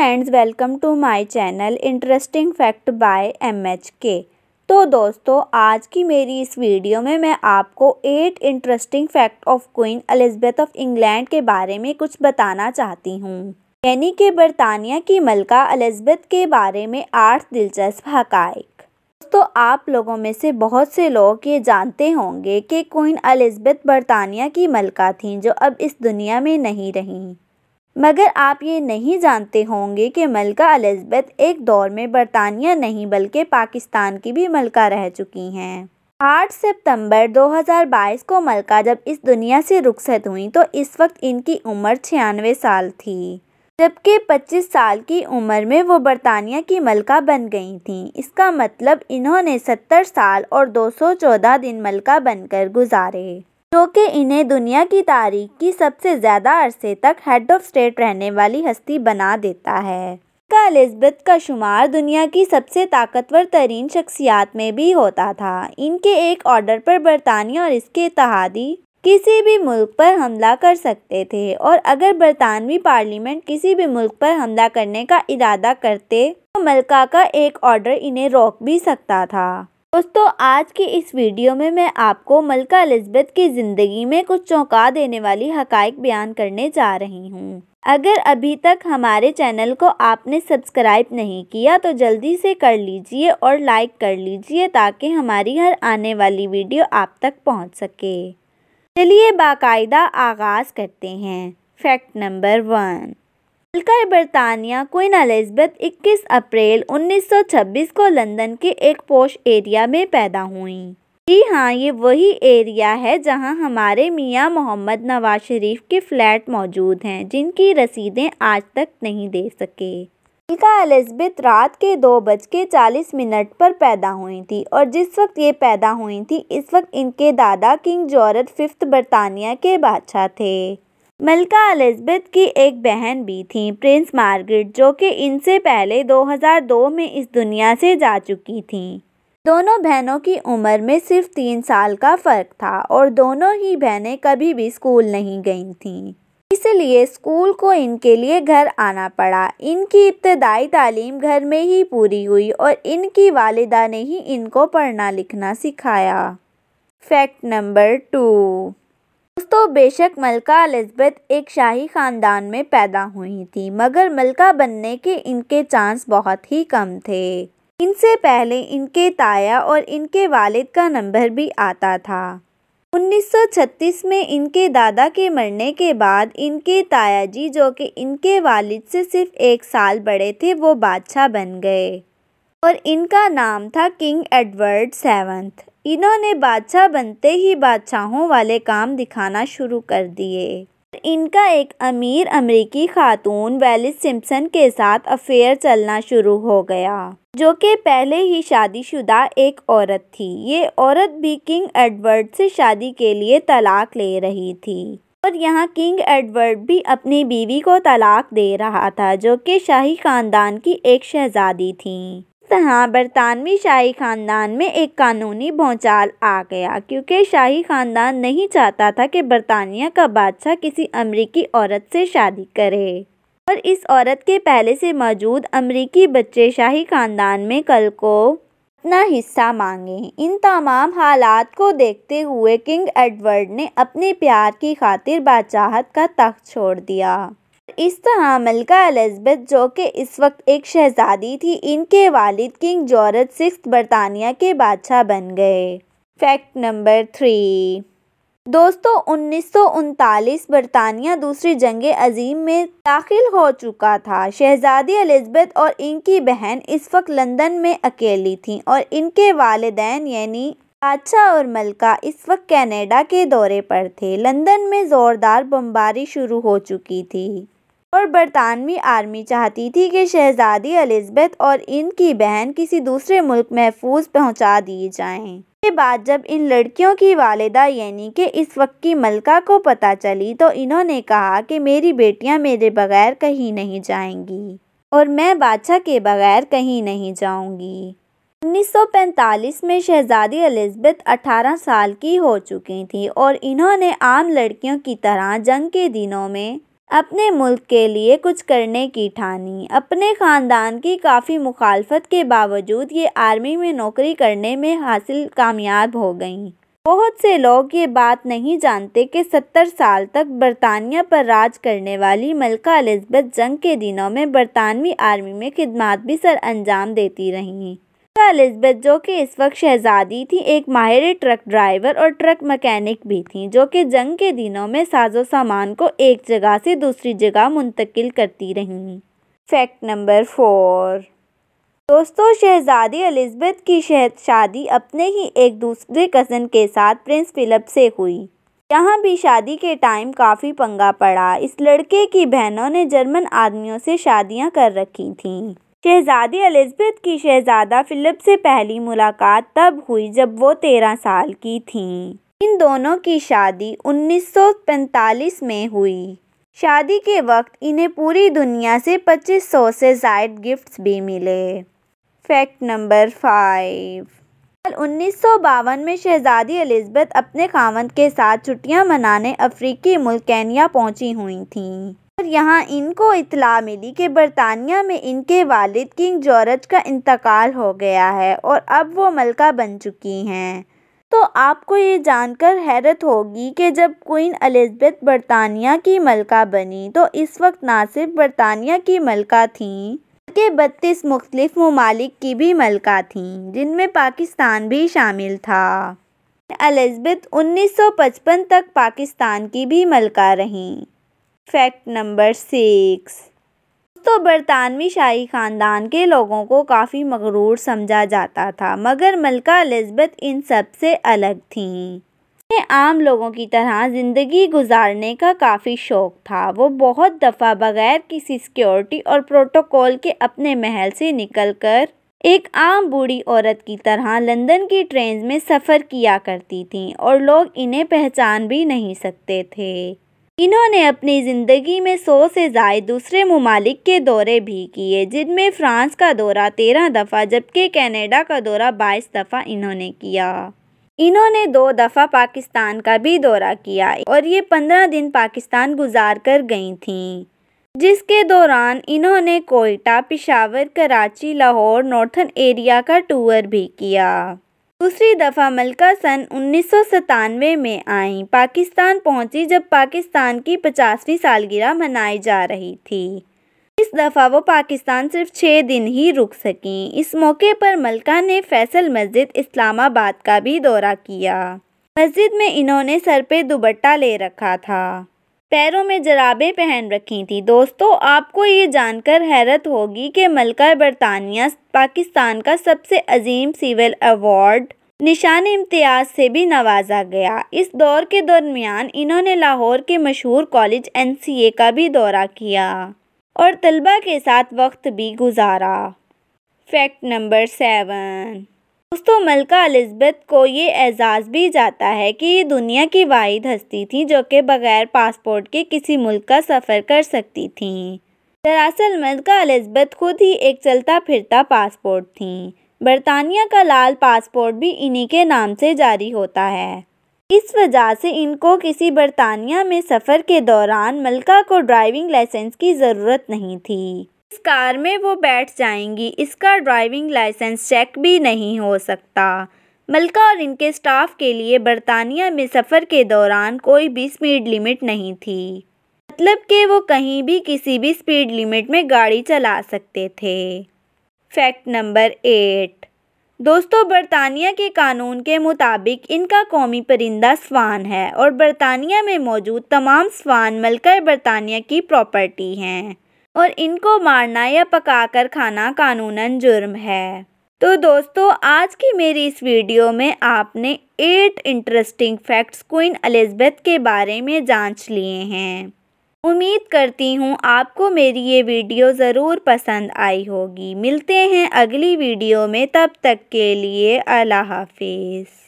Friends welcome to my channel interesting fact by MHK तो दोस्तों आज की मेरी इस वीडियो में मैं आपको eight interesting fact of Queen Elizabeth of England के बारे में कुछ बताना चाहती हूँ यानी कि बरतानिया की मलका एलिजबेथ के बारे में आठ दिलचस्प हकाइक दोस्तों आप लोगों में से बहुत से लोग ये जानते होंगे कि क्वीन अलिजबेथ बरतानिया की मलका थीं जो अब इस दुनिया में नहीं रहीं मगर आप ये नहीं जानते होंगे कि मलका अलिजबेथ एक दौर में बरतानिया नहीं बल्कि पाकिस्तान की भी मलका रह चुकी हैं आठ सितंबर 2022 को मलका जब इस दुनिया से रुखसत हुई तो इस वक्त इनकी उम्र छियानवे साल थी जबकि 25 साल की उम्र में वो बरतानिया की मलका बन गई थीं इसका मतलब इन्होंने 70 साल और 214 दिन मलका बनकर गुजारे क्योंकि इन्हें दुनिया की तारीख की सबसे ज़्यादा अरसे तक हेड ऑफ स्टेट रहने वाली हस्ती बना देता है का एलिजबेथ का शुमार दुनिया की सबसे ताकतवर तरीन शख्सियात में भी होता था इनके एक ऑर्डर पर बरतानिया और इसके इतिहादी किसी भी मुल्क पर हमला कर सकते थे और अगर बरतानवी पार्लियामेंट किसी भी मुल्क पर हमला करने का इरादा करते तो मलका का एक ऑर्डर इन्हें रोक भी सकता था दोस्तों आज की इस वीडियो में मैं आपको मलका एलिजबेथ की ज़िंदगी में कुछ चौंका देने वाली हकाइक बयान करने जा रही हूँ अगर अभी तक हमारे चैनल को आपने सब्सक्राइब नहीं किया तो जल्दी से कर लीजिए और लाइक कर लीजिए ताकि हमारी हर आने वाली वीडियो आप तक पहुँच सके चलिए बाकायदा आगाज़ करते हैं फैक्ट नंबर वन मलका बरतानिया क्वीन एलिजबेथ 21 अप्रैल 1926 को लंदन के एक पोश एरिया में पैदा हुई जी हाँ ये वही एरिया है जहाँ हमारे मियाँ मोहम्मद नवाज शरीफ के फ्लैट मौजूद हैं जिनकी रसीदें आज तक नहीं दे सके मलका एलिजबेथ रात के दो बज के चालीस मिनट पर पैदा हुई थी और जिस वक्त ये पैदा हुई थी इस वक्त इनके दादा किंग जॉर्ज फिफ्थ बरतानिया के बादशाह थे मिल्का एलिजबेथ की एक बहन भी थी प्रिंस मार्गरेट जो कि इनसे पहले 2002 में इस दुनिया से जा चुकी थीं दोनों बहनों की उम्र में सिर्फ तीन साल का फ़र्क था और दोनों ही बहनें कभी भी स्कूल नहीं गई थीं इसलिए स्कूल को इनके लिए घर आना पड़ा इनकी इब्तदाई तालीम घर में ही पूरी हुई और इनकी वालिदा ने ही इनको पढ़ना लिखना सिखाया फैक्ट नंबर टू तो बेशक मलका अलिजबेथ एक शाही खानदान में पैदा हुई थी मगर मलका बनने के इनके चांस बहुत ही कम थे इनसे पहले इनके ताया और इनके वालिद का नंबर भी आता था 1936 में इनके दादा के मरने के बाद इनके ताया जी जो कि इनके वालिद से सिर्फ एक साल बड़े थे वो बादशाह बन गए और इनका नाम था किंग एडवर्ड सेवन्थ इन्होंने बादशाह बनते ही बादशाहों वाले काम दिखाना शुरू कर दिए इनका एक अमीर अमेरिकी खातून वेलिस सिम्पसन के साथ अफेयर चलना शुरू हो गया जो कि पहले ही शादीशुदा एक औरत थी ये औरत भी किंग एडवर्ड से शादी के लिए तलाक ले रही थी और यहाँ किंग एडवर्ड भी अपनी बीवी को तलाक दे रहा था जो कि शाही खानदान की एक शहजादी थी तरह बरतानवी शाही खानदान में एक कानूनी भौचाल आ गया क्योंकि शाही खानदान नहीं चाहता था कि बरतानिया का बादशाह किसी अमरीकी औरत से शादी करे और इस औरत के पहले से मौजूद अमरीकी बच्चे शाही खानदान में कल को अपना हिस्सा मांगे इन तमाम हालात को देखते हुए किंग एडवर्ड ने अपने प्यार की खातिर बादशाहत का तख्त छोड़ दिया इस तरह मलका एलिजबेथ जो कि इस वक्त एक शहज़ादी थी इनके वालिद किंग जॉर्ज सिक्स बरतानिया के बादशाह बन गए फैक्ट नंबर थ्री दोस्तों उन्नीस सौ बरतानिया दूसरी जंग अजीम में दाखिल हो चुका था शहजादी एलिजबेथ और इनकी बहन इस वक्त लंदन में अकेली थीं और इनके वालदेन यानी बादशाह और मलका इस वक्त कनाडा के दौरे पर थे लंदन में ज़ोरदार बमबारी शुरू हो चुकी थी और बरतानवी आर्मी चाहती थी कि शहजादी अलिजबेथ और इनकी बहन किसी दूसरे मुल्क महफूज पहुंचा दिए जाएं। के बाद जब इन लड़कियों की वालदा यानी कि इस वक्त की मलका को पता चली तो इन्होंने कहा कि मेरी बेटियां मेरे बगैर कहीं नहीं जाएंगी और मैं बादशाह के बगैर कहीं नहीं जाऊँगी 1945 में शहजादी अलिजबेथ 18 साल की हो चुकी थी और इन्होंने आम लड़कियों की तरह जंग के दिनों में अपने मुल्क के लिए कुछ करने की ठानी अपने ख़ानदान की काफ़ी मुखालफत के बावजूद ये आर्मी में नौकरी करने में हासिल कामयाब हो गईं बहुत से लोग ये बात नहीं जानते कि सत्तर साल तक बरतानिया पर राज करने वाली मलका एलिजबेथ जंग के दिनों में बरतानवी आर्मी में खिदमत भी सर अंजाम देती रहीं माता एलिजाबेथ जो कि इस वक्त शहजादी थी एक माहिर ट्रक ड्राइवर और ट्रक मैकेनिक भी थी जो कि जंग के दिनों में साजो सामान को एक जगह से दूसरी जगह मुंतकिल करती रहीं फैक्ट नंबर फोर दोस्तों शहजादी एलिजबेथ की शहद शादी अपने ही एक दूसरे कज़न के साथ प्रिंस फिलिप से हुई यहाँ भी शादी के टाइम काफ़ी पंगा पड़ा इस लड़के की बहनों ने जर्मन आदमियों से शादियाँ कर रखी थीं शहज़ादी एलिजबेथ की शहज़ादा फ़िलिप से पहली मुलाकात तब हुई जब वो तेरह साल की थीं इन दोनों की शादी 1945 में हुई शादी के वक्त इन्हें पूरी दुनिया से 2500 से जायद गिफ्ट्स भी मिले फैक्ट नंबर फाइव साल उन्नीस में शहजादी एलिजबेथ अपने खावंद के साथ छुट्टियां मनाने अफ्रीकी मुल्क कैनिया पहुंची हुई थीं और यहाँ इनको इतला मिली कि बरतानिया में इनके वालिद किंग जॉर्ज का इंतकाल हो गया है और अब वो मलका बन चुकी हैं तो आपको ये जानकर हैरत होगी कि जब क्वीन एलिजबेथ बरतानिया की मलका बनी तो इस वक्त ना सिर्फ बरतानिया की मलका थीं बल्कि बत्तीस मुख्तलिफ ममालिक की भी मलका थीं जिनमें पाकिस्तान भी शामिल था एलिजबेथ 1955 तक पाकिस्तान की भी मलका रहीं फैक्ट नंबर सिक्स तो बरतानवी शाही ख़ानदान के लोगों को काफ़ी मगरूर समझा जाता था मगर मलका लिस्बत इन सब से अलग थीं उन्हें आम लोगों की तरह ज़िंदगी गुजारने का काफ़ी शौक था वो बहुत दफ़ा बगैर किसी सिक्योरिटी और प्रोटोकॉल के अपने महल से निकलकर एक आम बूढ़ी औरत की तरह लंदन की ट्रेन में सफ़र किया करती थी और लोग इन्हें पहचान भी नहीं सकते थे इन्होंने अपनी ज़िंदगी में सौ से जायद दूसरे ममालिक के दौरे भी किए जिनमें फ़्रांस का दौरा तेरह दफ़ा जबकि कनाडा का दौरा बाईस दफ़ा इन्होंने किया इन्होंने दो दफ़ा पाकिस्तान का भी दौरा किया और ये पंद्रह दिन पाकिस्तान गुजार कर गई थीं जिसके दौरान इन्होंने कोयटा पिशावर कराची लाहौर नॉर्थन एरिया का टूर भी किया दूसरी दफ़ा मलका सन उन्नीस में आई पाकिस्तान पहुंची जब पाकिस्तान की पचासवीं सालगिरह मनाई जा रही थी इस दफ़ा वो पाकिस्तान सिर्फ छः दिन ही रुक सकें इस मौके पर मलका ने फैसल मस्जिद इस्लामाबाद का भी दौरा किया मस्जिद में इन्होंने सर पे दुबट्टा ले रखा था पैरों में जराबें पहन रखी थीं दोस्तों आपको ये जानकर हैरत होगी कि मलका बरतानिया पाकिस्तान का सबसे अजीम सिविल अवार्ड निशान इम्तियाज से भी नवाजा गया इस दौर के दरमियान इन्होंने लाहौर के मशहूर कॉलेज एन का भी दौरा किया और तलबा के साथ वक्त भी गुजारा फैक्ट नंबर सेवन दोस्तों मलका अलिजबेथ को ये एजाज़ भी जाता है कि ये दुनिया की वाहिद हस्ती थी जो कि बगैर पासपोर्ट के किसी मुल्क का सफ़र कर सकती थी दरअसल मलका अलिजबेथ खुद ही एक चलता फिरता पासपोर्ट थी बरतानिया का लाल पासपोर्ट भी इन्हीं के नाम से जारी होता है इस वजह से इनको किसी बरतानिया में सफ़र के दौरान मलका को ड्राइविंग लाइसेंस की ज़रूरत नहीं थी इस कार में वो बैठ जाएंगी इसका ड्राइविंग लाइसेंस चेक भी नहीं हो सकता मलका और इनके स्टाफ के लिए बरतानिया में सफ़र के दौरान कोई भी स्पीड लिमिट नहीं थी मतलब कि वो कहीं भी किसी भी स्पीड लिमिट में गाड़ी चला सकते थे फैक्ट नंबर एट दोस्तों बरतानिया के कानून के मुताबिक इनका कौमी परिंदा स्वान है और बरतानिया में मौजूद तमाम स्वान मलका बरतानिया की प्रॉपर्टी हैं और इनको मारना या पकाकर खाना कानूनन जुर्म है तो दोस्तों आज की मेरी इस वीडियो में आपने eight interesting facts Queen Elizabeth के बारे में जांच लिए हैं उम्मीद करती हूँ आपको मेरी ये वीडियो ज़रूर पसंद आई होगी मिलते हैं अगली वीडियो में तब तक के लिए अल्लाह हाफिज़